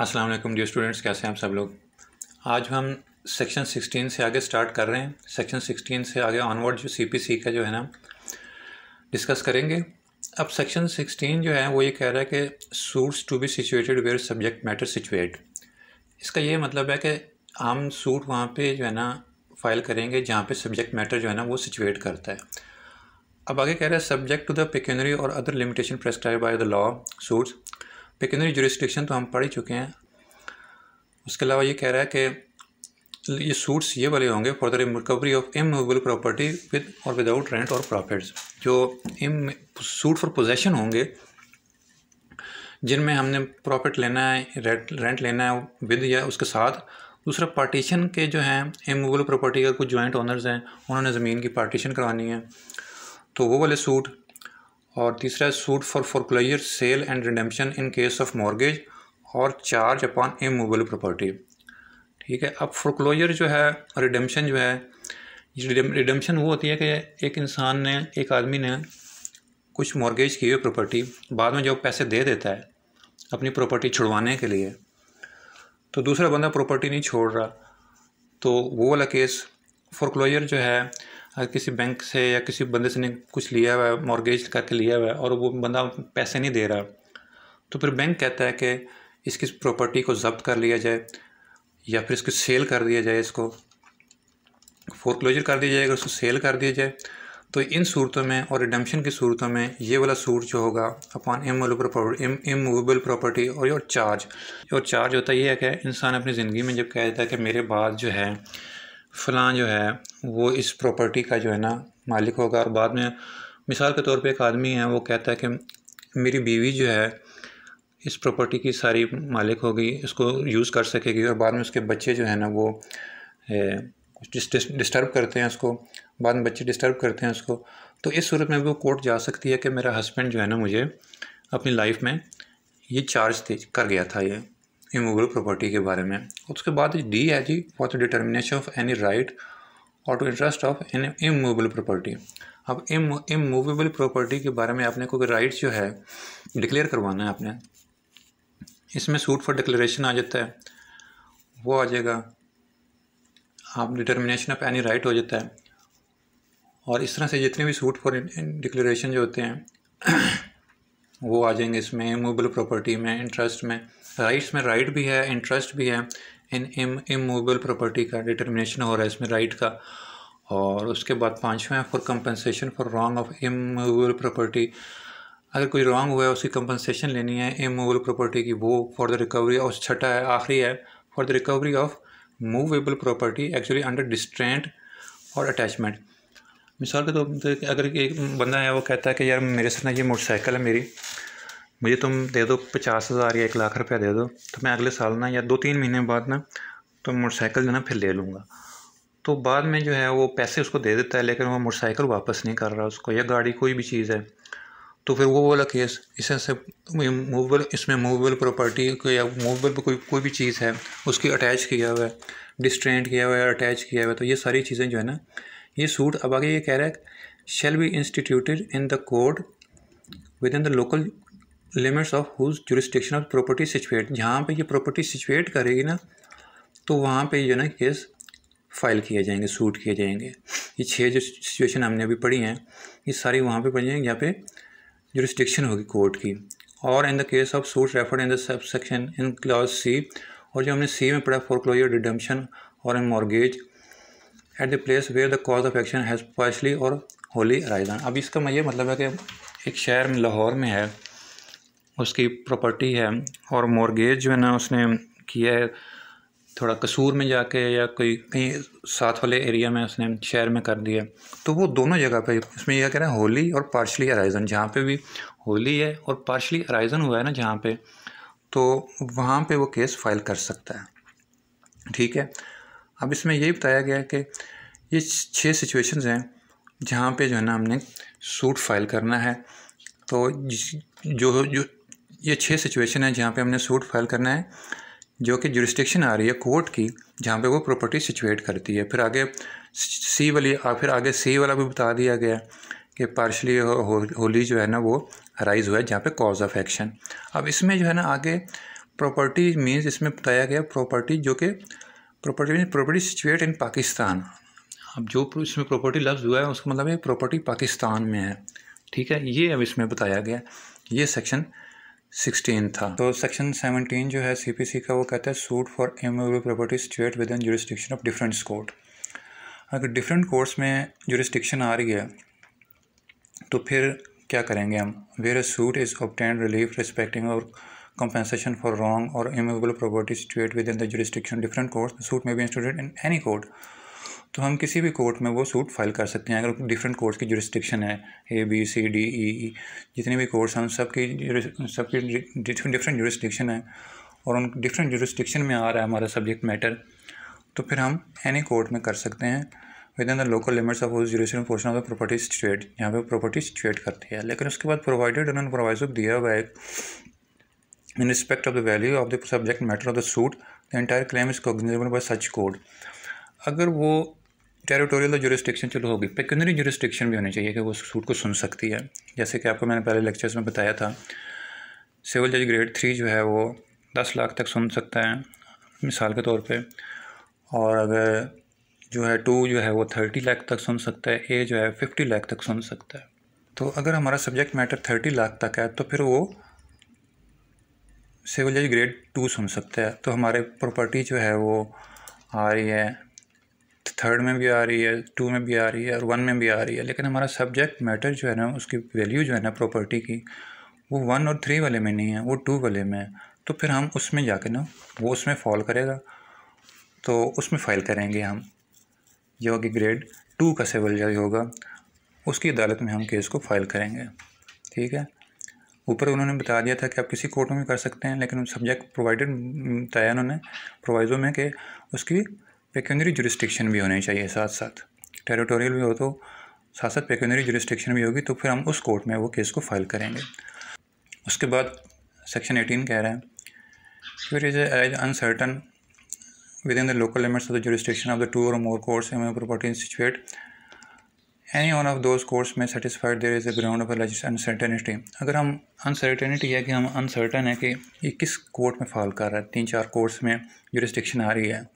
अस्सलाम वालेकुम dear students कैसे हैं आप सब लोग आज हम सेक्शन 16 से आगे स्टार्ट कर रहे हैं सेक्शन 16 से आगे ऑनवर्ड जो सीपीसी का जो है ना डिस्कस करेंगे अब सेक्शन 16 जो है वो ये कह रहा है कि suits to be situated where subject matter situate इसका ये मतलब है कि हम सूट वहाँ पे जो है ना फाइल करेंगे जहाँ पे सब्जेक्ट मैटर जो है ना वो सिचुएट करता है अब आगे कह रहा है subject to the pecuniary or other limitation prescribe by the law suits pecuniary jurisdiction तो हम पढ़ ही चुके हैं उसके अलावा ये कह रहा है कि ये सूट्स ये वाले होंगे for the recovery of immovable property with or without rent or profits जो इम सूट फॉर पोजेशन होंगे जिनमें हमने प्रॉफिट लेना है रेंट रेंट लेना है विद या उसके साथ दूसरा पार्टीशन के जो हैं इमूवेबल प्रॉपर्टी का कुछ जॉइंट ओनर्स हैं उन्होंने ज़मीन की पार्टीशन करवानी है तो वो वाले सूट और तीसरा suit for foreclosure sale and redemption in case of mortgage or charge upon immovable property ठीक है अब फोरक्लोजर जो है रिडेम्पशन जो है रिडेम्पशन वो होती है कि एक इंसान ने एक आदमी ने कुछ मॉर्गेज की हुई प्रॉपर्टी बाद में जब पैसे दे देता है अपनी प्रॉपर्टी छुड़वाने के लिए तो दूसरा बंदा प्रॉपर्टी नहीं छोड़ रहा तो वो वाला केस फोरक्लोजर जो है अगर किसी बैंक से या किसी बंदे से ने कुछ लिया हुआ है मॉर्गेज करके लिया हुआ है और वो बंदा पैसे नहीं दे रहा तो फिर बैंक कहता है कि इसकी प्रॉपर्टी को जब्त कर लिया जाए या फिर इसकी सेल कर दिया जाए इसको फोरक्लोजर कर दिया जाए अगर उसको सेल कर दिया जाए तो इन सूरतों में और रिडम्पशन की सूरतों में ये वाला सूट जो होगा upon immovable property immovable property or your charge or charge होता ये है कि इंसान अपनी ज़िंदगी में जब कह देता है कि मेरे बाद जो है फलां जो है वो इस प्रॉपर्टी का जो है ना मालिक होगा और बाद में मिसाल के तौर पे एक आदमी है वो कहता है कि मेरी बीवी जो है इस प्रॉपर्टी की सारी मालिक होगी इसको यूज़ कर सकेगी और बाद में उसके बच्चे जो है ना वो कुछ डिस्टर्ब करते हैं उसको बाद में बच्चे डिस्टर्ब करते हैं उसको तो इस सूरत में वो कोर्ट जा सकती है कि मेरा हस्बैंड जो है ना मुझे अपनी लाइफ में ये चार्ज कर गया था ये इमोबल प्रॉपर्टी के बारे में उसके बाद डी है जी for the determination of any right or to interest of an immovable property अब इम इमूवेबल प्रॉपर्टी के बारे में आपने कोई राइट जो है डिक्लेयर करवाना है आपने इसमें सूट फॉर डिक्लेरेशन आ जाता है वो आ जाएगा आप डिटर्मिनेशन ऑफ एनी राइट हो जाता है और इस तरह से जितने भी सूट फॉर डिक्लेरेशन जो होते हैं वो आ जाएंगे इसमें मूवेबल प्रॉपर्टी में इंटरेस्ट में राइट्स में राइट भी है इंटरेस्ट भी है इन इम इमूवेबल प्रॉपर्टी का डिटर्मिनेशन हो रहा है इसमें राइट का और उसके बाद पाँचवें है for compensation for wrong of immovable property अगर कोई रॉन्ग हुआ है उसकी कंपनसेशन लेनी है इमूवेबल प्रॉपर्टी की वो फॉर द रिकवरी और छठा है आखिरी है for the recovery of movable property actually under distraint or attachment मिसाल के तौर तो पर अगर एक बंदा है वो कहता है कि यार मेरे साथ ना ये मोटरसाइकिल है मेरी मुझे तुम दे दो पचास हज़ार या एक लाख रुपया दे दो तो मैं अगले साल ना या दो तीन महीने बाद ना तो मोटरसाइकिल जो ना फिर ले लूँगा तो बाद में जो है वो पैसे उसको दे देता है लेकिन वो मोटरसाइकिल वापस नहीं कर रहा उसको या गाड़ी कोई भी चीज़ है तो फिर वो वाला केस इसे से मूवेबल इसमें मूवेबल प्रॉपर्टी या मूवेबल कोई कोई भी चीज़ है उसकी अटैच किया हुआ है डिस्ट्रेंट किया हुआ है अटैच किया हुआ है तो ये सारी चीज़ें जो है ना ये सूट अब आगे ये कह रहा है shall be instituted in the code within the local limits of whose jurisdiction of property situate जहाँ पे ये प्रॉपर्टी सिचुएट करेगी ना तो वहाँ पे जो ना केस फाइल किए जाएंगे सूट किए जाएंगे ये छः जो सिचुएशन हमने अभी पढ़ी हैं ये सारी वहाँ पे पढ़ी जाएंगी यहाँ पे जुरिस्टिक्शन होगी कोर्ट की और in the case of suit referred in the sub section in clause C or जो हमने सी में पढ़ा closure redemption or in mortgage at the place where the cause of action has partly or wholly arisen अब इसका मैं ये मतलब है कि एक शहर लाहौर में है उसकी प्रॉपर्टी है और मॉर्गेज जो है ना उसने किया है थोड़ा कसूर में जाके या कोई कहीं साथ वाले एरिया में उसने शहर में कर दिया तो वो दोनों जगह पे इसमें यह कह रहे हैं होली और पार्शली अराइजन जहाँ पे भी होली है और पार्शली अराइजन हुआ है ना जहाँ पे तो वहाँ पे वो केस फाइल कर सकता है ठीक है अब इसमें यही बताया गया कि ये छः सिचुएशंस हैं जहाँ पे जो है ना हमने सूट फाइल करना है तो जो जो ये छः सिचुएशन है जहाँ पे हमने सूट फाइल करना है जो कि जुरिस्टिक्शन आ रही है कोर्ट की जहाँ पे वो प्रॉपर्टी सिचुएट करती है फिर आगे सी वाली फिर आगे सी वाला भी बता दिया गया कि पार्शली होली जो है ना वो अराइज हुआ है जहाँ पे कॉज ऑफ एक्शन अब इसमें जो है ना आगे प्रॉपर्टी मीन्स इसमें बताया गया प्रॉपर्टी जो कि property mean property situate in Pakistan अब जो इसमें प्रॉपर्टी लफ्ज़ हुआ है उसका मतलब ये प्रॉपर्टी पाकिस्तान में है ठीक है ये अब इसमें बताया गया ये सेक्शन सिक्सटीन था तो सेक्शन सेवनटीन जो है सी का वो कहता है suit for immovable property state within jurisdiction of different court अगर डिफरेंट कोर्ट्स में जुरिस्टिक्शन आ रही है तो फिर क्या करेंगे हम where a suit is obtain relief respecting or compensation for wrong or immovable property state within the jurisdiction different court suit may be instituted in any court तो हम किसी भी कोर्ट में वो सूट फाइल कर सकते हैं अगर डिफरेंट कोर्ट्स की जो है A B C D E ई जितने भी कोर्ट्स हैं उन सब की सबकी डिफरेंट डिफरेंट जुरिस्टिक्शन है और उन डिफरेंट जुरिस्टिक्शन में आ रहा है हमारा सब्जेक्ट मैटर तो फिर हम एनी कोर्ट में कर सकते हैं within the local limits of उस portion of the property state यहाँ पे प्रॉपर्टी स्टेट करती है लेकिन उसके बाद प्रोवाइडेड उन्होंने प्रोवाइज दिया हुआ है in respect of the value of the subject matter of the suit the entire claim is cognizable by such code अगर वो टेरिटोरियल तो जुरिस्टिक्शन चलो होगी पिकनरी जुरिस्टिक्शन भी होनी चाहिए कि वो सूट को सुन सकती है जैसे कि आपको मैंने पहले लेक्चर्स में बताया था सिविल जज ग्रेड थ्री जो है वो दस लाख तक सुन सकता है मिसाल के तौर पर और अगर जो है टू जो है वो थर्टी लाख तक सुन सकता है ए जो है फिफ्टी लाख तक सुन सकता है तो अगर हमारा सब्जेक्ट मैटर थर्टी लाख तक है तो फिर वो सिविल जज ग्रेड टू सुन सकता है तो हमारे प्रॉपर्टी जो है वो आ रही है थर्ड में भी आ रही है टू में भी आ रही है और वन में भी आ रही है लेकिन हमारा सब्जेक्ट मैटर जो है ना उसकी वैल्यू जो है ना प्रॉपर्टी की वो वन और थ्री वाले में नहीं है वो टू वाले में है तो फिर हम उसमें जाके ना वो उसमें फॉल करेगा तो उसमें फाइल करेंगे हम जो कि ग्रेड टू का सिविल जज होगा उसकी अदालत में हम केस को फाइल करेंगे ठीक है ऊपर उन्होंने बता दिया था कि आप किसी कोर्ट में भी कर सकते हैं लेकिन सब्जेक्ट प्रोवाइडेड बताया उन्होंने प्रोवाइजो में कि उसकी पेक्यूनरी जुरिस्टिक्शन भी होनी चाहिए साथ साथ टेरिटोरियल भी हो तो साथ साथ पेक्यूनरी जुरिस्टिक्शन भी होगी तो फिर हम उस कोर्ट में वो केस को फाइल करेंगे उसके बाद सेक्शन एटीन कह रहे हैं फिर is as uncertain within the local limits of the jurisdiction of the two or more courts एम property situate any one of those courts में satisfied there is a ground of alleged uncertainty अगर हम uncertainty है कि हम uncertain है कि ये किस कोर्ट में फॉल कर रहा है तीन चार कोर्ट्स में जुरिस्टिक्शन आ रही है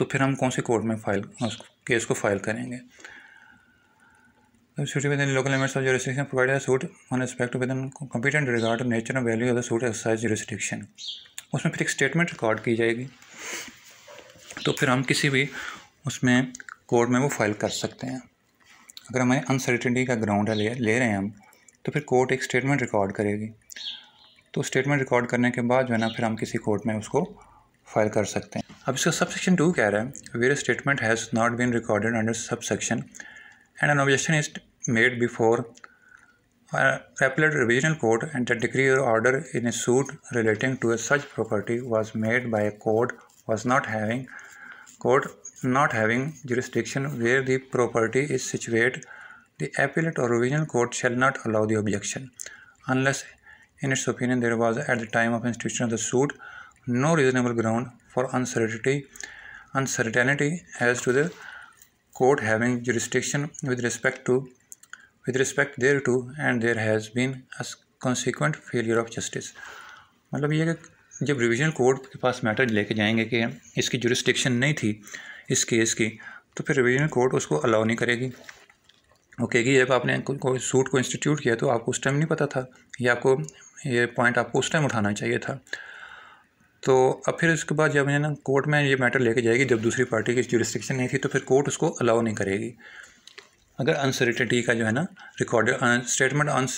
तो फिर हम कौन से कोर्ट में फाइल केस को फाइल करेंगे local suit within local limits with jurisdiction provided a suit on respect within competent regard to nature उसमें फिर एक स्टेटमेंट रिकॉर्ड की जाएगी तो फिर हम किसी भी उसमें कोर्ट में वो फाइल कर सकते हैं अगर हमें अनसर्टिनिटी का ग्राउंड है ले, ले रहे हैं हम तो फिर कोर्ट एक स्टेटमेंट रिकॉर्ड करेगी तो स्टेटमेंट रिकॉर्ड करने के बाद जो है ना फिर हम किसी कोर्ट में उसको फाइल कर सकते हैं अब इसका सबसेक्शन टू कह रहा है where statement has not been recorded under subsection and an objection is made before appellate revisional court and a decree or order in a suit relating to a such property was made by a court was not having court not having jurisdiction where the property is situated the appellate or revisional court shall not allow the objection unless in its opinion there was at the time of institution of the suit no reasonable ground for uncertainty uncertainty as to the court having jurisdiction with respect to with respect thereto and there has been a consequent failure of justice मतलब ये जब revisional court के पास matter लेके जाएंगे कि इसकी jurisdiction नहीं थी इस केस की तो फिर रिविजनल कोर्ट उसको अलाउ नहीं करेगी वो कि जब आपने कोई सूट को इंस्टीट्यूट किया तो आपको उस टाइम नहीं पता था या आपको ये पॉइंट आपको उस टाइम उठाना चाहिए था तो अब फिर उसके बाद जब है ना कोर्ट में ये मैटर लेके जाएगी जब दूसरी पार्टी की जुरिस्ट्रिक्शन नहीं थी तो फिर कोर्ट उसको अलाउ नहीं करेगी अगर अनसर्टिटी का जो है ना रिकॉर्ड स्टेटमेंट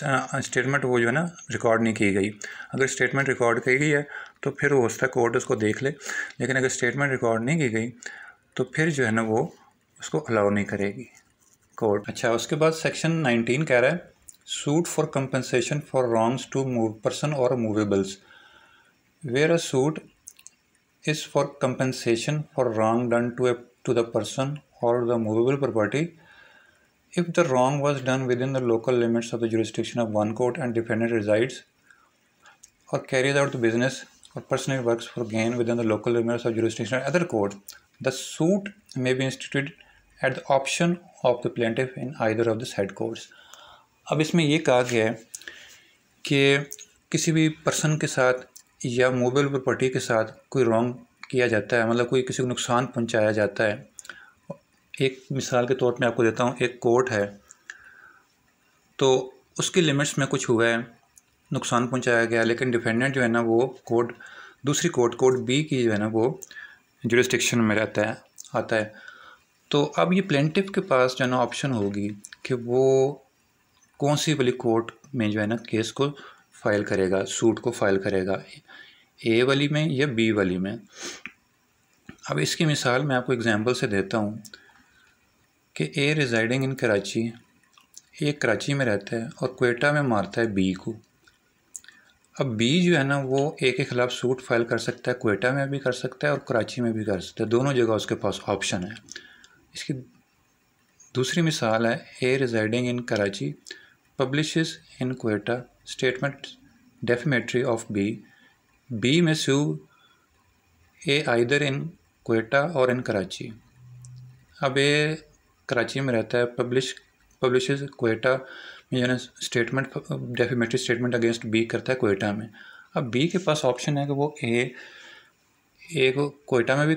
स्टेटमेंट वो जो है ना रिकॉर्ड नहीं की गई अगर स्टेटमेंट रिकॉर्ड की गई है तो फिर हो सकता है कोर्ट उसको देख ले लेकिन अगर स्टेटमेंट रिकॉर्ड नहीं की गई तो फिर जो है ना वो उसको अलाउ नहीं करेगी कोर्ट अच्छा उसके बाद सेक्शन नाइनटीन कह रहा है suit for compensation for wrongs to move person or movables where a suit is for compensation for wrong done to A to the person or the movable property if the wrong was done within the local limits of the jurisdiction of one court and defendant resides or carries out the business or personal work for gain within the local limits of jurisdiction other court the suit may be institute at the option of the plaintiff in either of this head courts अब इसमें यह कहा गया है कि किसी भी person के साथ या मोबाइल प्रॉपर्टी के साथ कोई रॉन्ग किया जाता है मतलब कोई किसी को नुकसान पहुंचाया जाता है एक मिसाल के तौर पर आपको देता हूँ एक कोर्ट है तो उसकी लिमिट्स में कुछ हुआ है नुकसान पहुंचाया गया लेकिन डिफेंडेंट जो है ना वो कोर्ट दूसरी कोर्ट कोर्ट बी की जो है ना वो जुडिस्टिक्शन में रहता है आता है तो अब ये प्लेंटिव के पास जो है ना ऑप्शन होगी कि वो कौन सी वाली कोर्ट में जो है ना केस को फाइल करेगा सूट को फाइल करेगा ए वाली में या बी वाली में अब इसकी मिसाल मैं आपको एग्जांपल से देता हूँ कि ए रिज़ाइडिंग इन कराची ए कराची में रहता है और कोटा में मारता है बी को अब बी जो है ना वो ए के ख़िलाफ़ सूट फाइल कर सकता है कोटा में भी कर सकता है और कराची में भी कर सकता है दोनों जगह उसके पास ऑप्शन है इसकी दूसरी मिसाल है A residing in Karachi publish in Kota statement defamatory of B B में sue A either in Kota और इन कराची अब ये कराची में रहता है पब्लिश पब्लिश कोटा में जो है statement defamatory statement against B करता है कोटा में अब बी के पास ऑप्शन है कि वो ए ए को में भी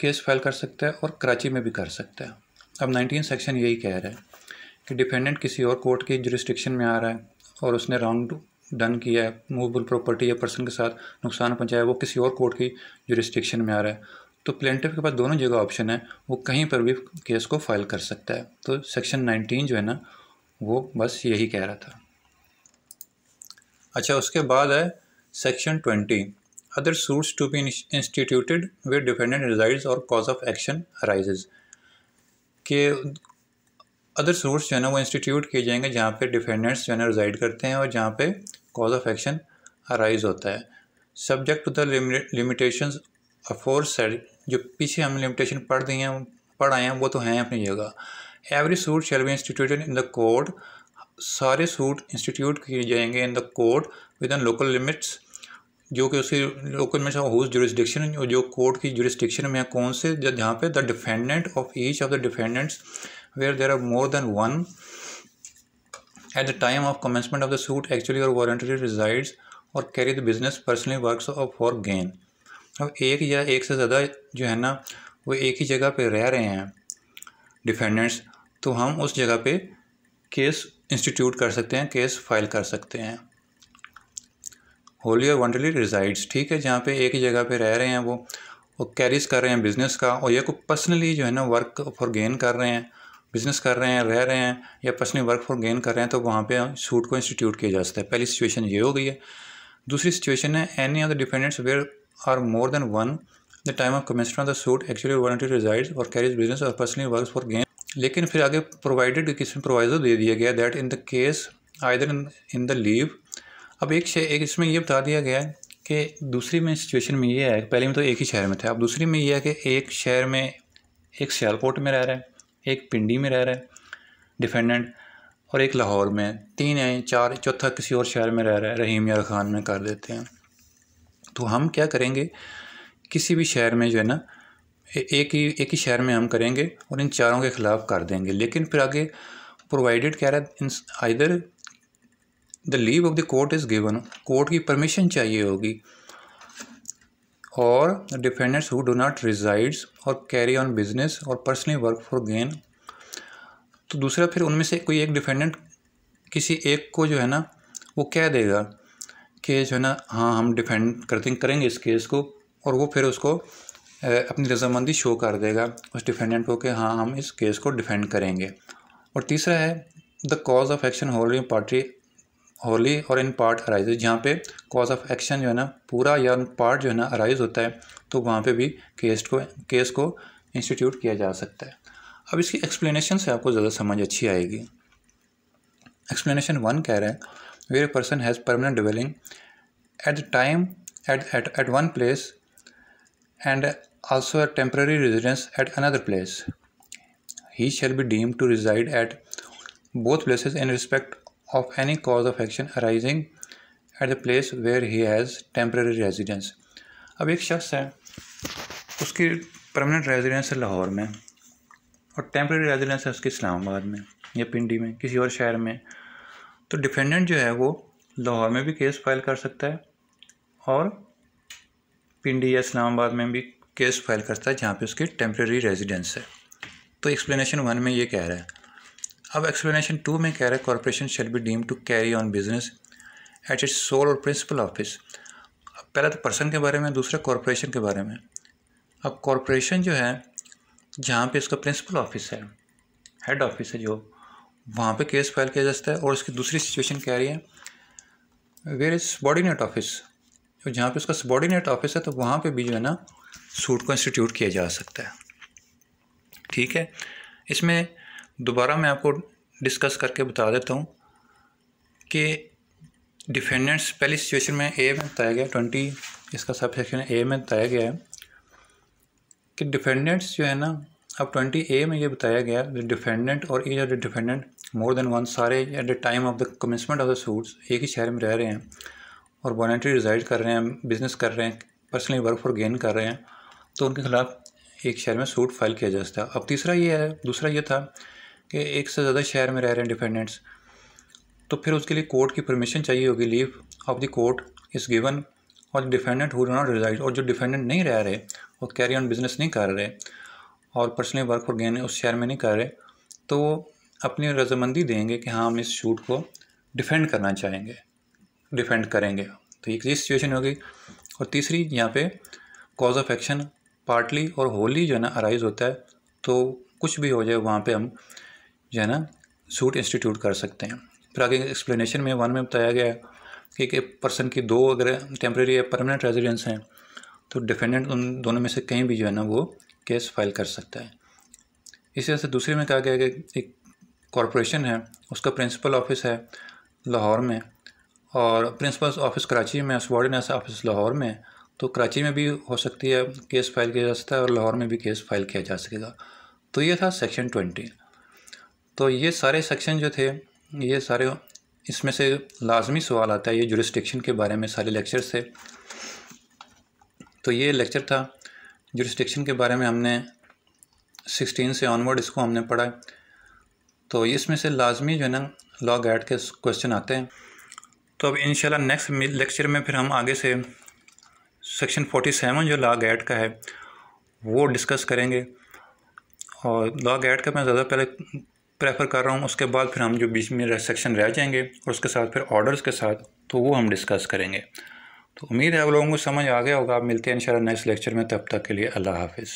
केस फाइल कर सकता है और कराची में भी कर सकता है अब नाइनटीन सेक्शन यही कह रहा है कि डिफेंडेंट किसी और कोर्ट की जुरिस्टिक्शन में आ रहा है और उसने रॉन्ग डन किया है मूवेबल प्रॉपर्टी या पर्सन के साथ नुकसान पहुंचाया वो किसी और कोर्ट की जुरिस्टिक्शन में आ रहा है तो प्लेंटिव के पास दोनों जगह ऑप्शन है वो कहीं पर भी केस को फाइल कर सकता है तो सेक्शन नाइनटीन जो है ना वो बस यही कह रहा था अच्छा उसके बाद है section twenty other suits to be instituted where defendant resides or cause of action arises के अदर सोर्स जो है ना वो इंस्टीट्यूट किए जाएंगे जहाँ पे डिफेंडेंट्स जो है ना रिजाइड करते हैं और जहाँ पे कॉज ऑफ एक्शन अराइज होता है subject to the limitation said जो पीछे हम लिमिटेशन पढ़ दिए हैं पढ़ आए हैं वो तो हैं अपनी जगह every suit shall be institute in the court सारे सूट इंस्टीट्यूट किए जाएंगे in the court within local limits जो कि उसकी लोकल में हुज जुरिस्डिक्शन जो कोर्ट की जुरिस्डिक्शन में है कौन से जहाँ पे the defendant of each of the defendants where there are more than one at the time of commencement of the suit actually or voluntarily resides or carry the business personally works or for gain अब एक या एक से ज़्यादा जो है ना वो एक ही जगह पे रह रहे हैं डिफेंडेंट्स तो हम उस जगह पे केस इंस्टीट्यूट कर सकते हैं केस फाइल कर सकते हैं होली और वंडरली रिजाइड्स ठीक है जहाँ पे एक ही जगह पे रह रहे हैं वो वो कैरीज कर रहे हैं बिजनेस का और या को पर्सनली जो है ना वर्क फॉर गेन कर रहे हैं बिजनेस कर रहे हैं रह रहे हैं या पर्सनली वर्क फॉर गेन कर रहे हैं तो वहाँ पे सूट को इंस्टीट्यूट किया जा सकता है पहली सिचुएशन ये हो गई है दूसरी सिचुएशन है any of the dependents where are more than one the time of commencement of the suit actually voluntary reside or carries business or personally work for gain लेकिन फिर आगे प्रोवाइडेड किसमें प्रोवाइजर दे दिया गया that in the case either in the leave अब एक एक इसमें यह बता दिया गया है कि दूसरी में सिचुएशन में ये है पहले में तो एक ही शहर में था अब दूसरी में यह है कि एक शहर में एक सियालकोट में रह रहा है एक पिंडी में रह रहा है डिफेंडेंट और एक लाहौर में तीन है चार चौथा किसी और शहर में रह रहा है रहीम यार खान में कर देते हैं तो हम क्या करेंगे किसी भी शहर में जो है ना एक ही एक ही शहर में हम करेंगे और इन चारों के ख़िलाफ़ कर देंगे लेकिन फिर आगे प्रोवाइडेड कह रहा है in either the leave of the court is given court की परमिशन चाहिए होगी or defendants who do not resides or carry on business or personally work for gain तो दूसरा फिर उनमें से कोई एक डिफेंडेंट किसी एक को जो है ना वो कह देगा कि जो है ना हाँ हम डिफेंड करते करेंगे इस केस को और वो फिर उसको अपनी रजामंदी शो कर देगा उस डिफेंडेंट को कि हाँ हम इस केस को डिफेंड करेंगे और तीसरा है the cause of action holding party wholly or in part arise जहाँ पे कॉज ऑफ एक्शन जो है ना पूरा या पार्ट जो है ना अराइज होता है तो वहाँ पे भी केस को केस को इंस्टीट्यूट किया जा सकता है अब इसकी एक्सप्लेनेशन से आपको ज़्यादा समझ अच्छी आएगी एक्सप्लेनेशन वन कह रहे हैं where a person has permanent dwelling at the time at at at one place and also a temporary residence at another place he shall be deem to reside at both places in respect of any cause of action arising at the place where he has temporary residence अब एक शख्स है उसकी permanent residence है लाहौर में और temporary residence है उसकी इस्लामाबाद में या पिंडी में किसी और शहर में तो डिफेंडेंट जो है वो लाहौर में भी केस फाइल कर सकता है और पिंडी या इस्लामाबाद में भी केस फाइल करता है जहाँ पे उसकी टेम्प्रेरी रेजिडेंस है तो एक्सप्लेनेशन वन में ये कह रहा है अब एक्सप्लेनेशन टू में कह रहा है corporation shall be deem to carry on business at its sole or principal office पहला तो पर्सन के बारे में दूसरा कॉरपोरेशन के बारे में अब कॉरपोरेशन जो है जहाँ पे इसका प्रिंसिपल ऑफिस है हेड ऑफिस है जो वहाँ पे केस फाइल किया जा सकता है और इसकी दूसरी सिचुएशन क्या रही है वेर इज सबॉर्डिनेट ऑफिस तो जहाँ पे उसका सबॉर्डिनेट ऑफिस है तो वहाँ पे भी जो है ना सूट को इंस्टीट्यूट किया जा सकता है ठीक है इसमें दोबारा मैं आपको डिस्कस करके बता देता हूँ कि डिफेंडेंट्स पहली सिचुएशन में ए में बताया गया ट्वेंटी इसका सब सेक्शन ए में बताया गया है कि डिफेंडेंट्स जो है ना अब ट्वेंटी ए में ये बताया गया the defendant or is the defendant more than one सारे at the time of the commencement of the suits एक ही शहर में रह रहे हैं और वॉलेंट्री रिजाइड कर रहे हैं बिजनेस कर रहे हैं पर्सनली वर्क फॉर गेन कर रहे हैं तो उनके खिलाफ एक शहर में सूट फाइल किया जा सकता है अब तीसरा ये है दूसरा ये था कि एक से ज़्यादा शहर में रह रहे हैं डिफेंडेंट्स तो फिर उसके लिए कोर्ट की परमिशन चाहिए होगी leave of the court is given or defendant who not reside or जो डिफेंडेंट नहीं रह रहे वो कैरी ऑन बिजनेस नहीं कर रहे और पर्सनली वर्क फॉर गेन उस शहर में नहीं कर रहे तो वो अपनी रजामंदी देंगे कि हाँ हम इस शूट को डिफेंड करना चाहेंगे डिफेंड करेंगे तो एक ये सिचुएशन होगी और तीसरी यहाँ पे कॉज ऑफ एक्शन पार्टली और होली जो है ना अराइज होता है तो कुछ भी हो जाए वहाँ पे हम जो है ना सूट इंस्टीट्यूट कर सकते हैं फिर आगे एक्सप्लेनेशन में वन में बताया गया कि एक पर्सन की दो अगर टेम्प्रेरी या परमानेंट रेजिडेंस हैं तो डिफेंडेंट उन दोनों में से कहीं भी जो है ना वो केस फाइल कर सकता है इसी तरह से दूसरे में कहा गया कि एक कॉरपोरेशन है उसका प्रिंसिपल ऑफिस है लाहौर में और प्रिंसिपल ऑफिस कराची में ऐसा ऑफिस लाहौर में तो कराची में भी हो सकती है केस फाइल किया जा सकता है और लाहौर में भी केस फाइल किया जा सकेगा तो ये था सेक्शन ट्वेंटी तो ये सारे सेक्शन जो थे ये सारे इसमें से लाजमी सवाल आता है ये जुरिस्टिक्शन के बारे में सारे लेक्चर थे तो ये लेक्चर था जुरिस्टिक्शन के बारे में हमने सिक्सटीन से ऑनवर्ड इसको हमने पढ़ा है तो इसमें से लाजमी जो है ना लॉ गैड के क्वेश्चन आते हैं तो अब इंशाल्लाह नेक्स्ट लेक्चर में फिर हम आगे से सेक्शन फोर्टी सेवन जो लॉ गैड का है वो डिस्कस करेंगे और लॉ गैड का मैं ज़्यादा पहले प्रेफर कर रहा हूँ उसके बाद फिर हम जो बीच में सेक्शन रह जाएंगे और उसके साथ फिर ऑर्डर्स के साथ तो वो हम डिस्कस करेंगे तो उम्मीद है आप लोगों को समझ आ गया होगा आप मिलते हैं इंशाल्लाह नेक्स्ट लेक्चर में तब तक के लिए अल्लाह हाफिज़